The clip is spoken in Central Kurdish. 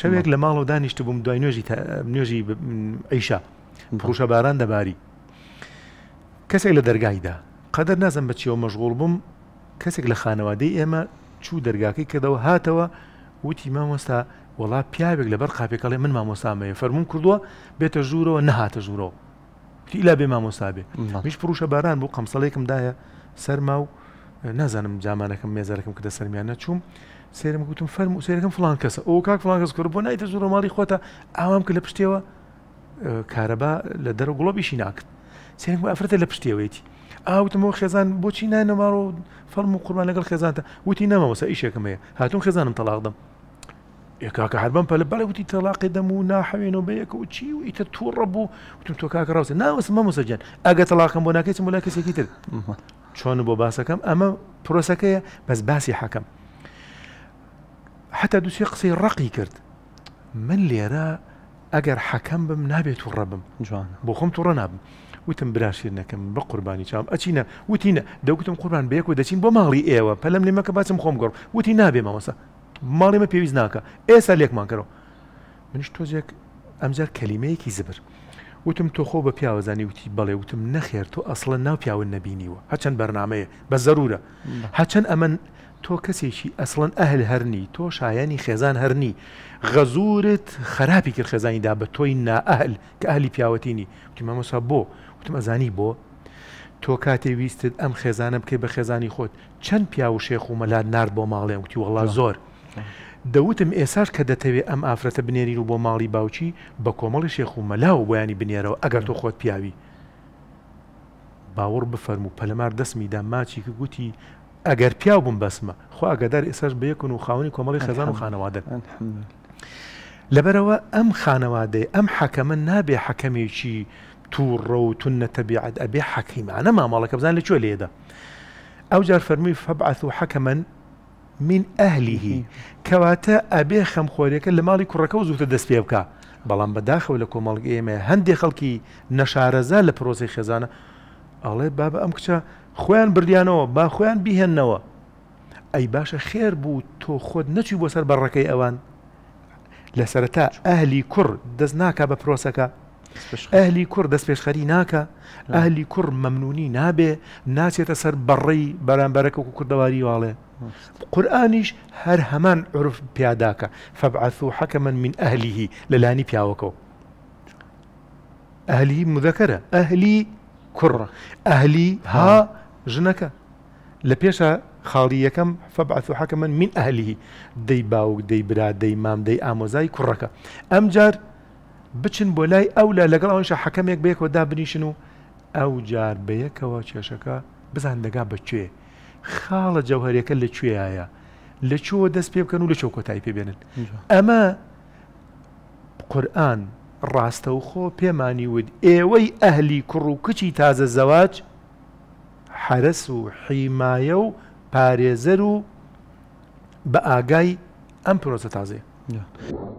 شەوێک لە ماڵەوە دانیشت بووم دوای نوێژی نوێژی ئەیشا پڕوشە باران دەباری کەسێک لە دەرگایدا قەدەر نازم بەچیەوە مەژغوڵ بووم کەسێک لە خانەوادەی ئێمە چوو دەرگاکەی کردەوە هاتەوە وتی مامۆستا وڵا پیاوێک لەبەر خاپێکەڵێ من مامۆسامەیە فەرمون کردووە بێتە ژوورەوە نەهاتە ژوورەوە تیلا بێ مامۆسابێ میش پروشە باران بوو قەمسەڵێکم دایە سەرما و نازانم جامانەکەم مێزارەکەم کە دە سەرمیانە چوم سێرم گوتم فەرم و سێرەکەم فلان کەسە ئەو کاک فلان کەس کرد بۆ نایتە زۆرە ماڵی خۆتە ئاوام کە لە پشتێەوە کارەبا لە دەرە گوڵۆبیشی ناکرد سێنم ئەفرەتە لە پشتێوێتی ئاوتمەوە خێزان بۆچی نانەماڕ و فەرم و قوربان لەگەڵ خێزانتە وتی نەمەوەسە ئیشێکم هەیە هاتون خێزانم تەلاق دەم کاکە هەربەم پە لە بەرە وتی تەلاقی دەم و ناحەوێنەوە بەیەکە و چی و ئیتە تووڕە بوو وتم تۆ کاکە ڕاستە ناوەس مەمەسەجان ئەگە تەلاقم بۆ ناکەیت ولا کەسێکی تر چۆن بۆ باسەکەم ئەمە پرۆسەکەیە بەس باسی حەکەم حتا دووسێ قسەی ڕقی کرد من لێرە ئەگەر حەکەم بم نابێت و ڕەبم جوان بۆ خۆم تووڕە نابم وتم براشیر نەکەم بە قوربانی چام ئەچینە وتینە دەوتم قوربان بەیەک و دەچین بۆ ماڵی ئێوە پەلم لێمەکە باسم خۆم گەڕ وتی نابێ مەوەسە ماڵیمە پێویست ناکە ئێستا لێکمان کەەوە منش تۆزێک ئەمجار کەلیمەیەکی زبر وتم تۆ خۆ بە پیاوەزانی وتی بەڵێ وتم نەخێر تۆ ئەسڵە ناو پیاون نەبینیوە هەچەند بەرنمەیە بە زەرورە هەچەند ئەمە تۆ کەسێکی ئەسڵەن ئەهل هەرنی تۆ شایانی خێزان هەرنی غەزورت خراپی کرد خێزانیدا بە تۆی نائەهل کە ئەهلی پیاوەتینی وتیمەمەسا بۆ وتم ئەزانی بۆ تۆ کاتێ ویستت ئەم خێزانە بکەی بە خێزانی خۆت چەند پیا و شێخ و مەلات نار بۆ ماڵێ وتی وڵا زۆر دەوتم ئێساش کە دەتەوێت ئەم ئافرەتە بنێرین و بۆ ماڵی باوچی بە کۆمەڵی شێخ و مەلاو بۆیانی بنێرەوە ئەگەر تۆ خۆت پیاوی باوەڕ بفەرم و پەلەمار دەستمیدا ماچی کە گوتی ئەگەر پیا بووم بەسمە خو ئەگەدار ئێساش بەیەکن و خاونی کۆمەڵی خەزان و خانەوادن لەبەرەوە ئەم خانەوادەی ئەم حەکەمە نابێ حەکەمێکی تووڕە و تونەتەبیعات ئەبێ حەکیمانە مامەڵەکە بزان لەکوێ لێدا ئەو جار فەرمی فەبعث و حەکەمەن من ئەهلیهی کەواتە ئەبێ خەمخۆریەکە لە ماڵی کوڕەکە و زووتە دەست پێ بکە بەڵام بەداخەوە لە کۆمەڵگە ئێمە هەندێک خەڵکی نەشارەزا لە پرۆسی خێزانە ئەڵێ با بە ئەم کچە خۆیان بردیانەوە با خۆیان بیهێننەوە ئەی باشە خێر بوو تۆ خۆت نەچوی بۆ سەر بەڕەکەی ئەوان لە سەرتا ئەهلی کوڕ دەست ناکە بە پرۆسەکە ئەهلی کوڕ دەست پێشخەری ناکە ئەهلی کوڕ مەمنونی نابێ ناچێتە سەر بەڕێی بەرامبەرەکە و کوردەواری واڵێ قورآانیش هەر هەمان عرف پیاداکە فەبعث و حەکە من من ئەهلیهی لە لانی پیاوەکەەوە ئەهلی مدەکەرە ئەهلی کوڕ ئەهلی ها ژنەکە لە پێشە خاڵی یەکەم فەبعث و حەکە من من ئەهلی دەی باوک دەی برا دەی مام دەی ئامۆزای کوڕەکە ئەم جار بچن بۆ لای ئەو لە لەگەڵ ئەوەنش حەکەمێک بەیەکەوە دابنیشن و ئەو جار بەیەکەوە کێشەکە بزان دەگا بەکوێ خاڵە جەوهرەکە لەکوێیە لە چوە دەست پێ بکەن و لە چۆ کۆتایی پێبێنن ئەمە قورآن ڕاستەوخۆ پێمانی ود ئێوەی ئەهلی کوڕ و کچی تازە زەواج حرس و حیمایە و پارێزەر و بە ئاگای ئەم پرۆسە تازێ. Yeah.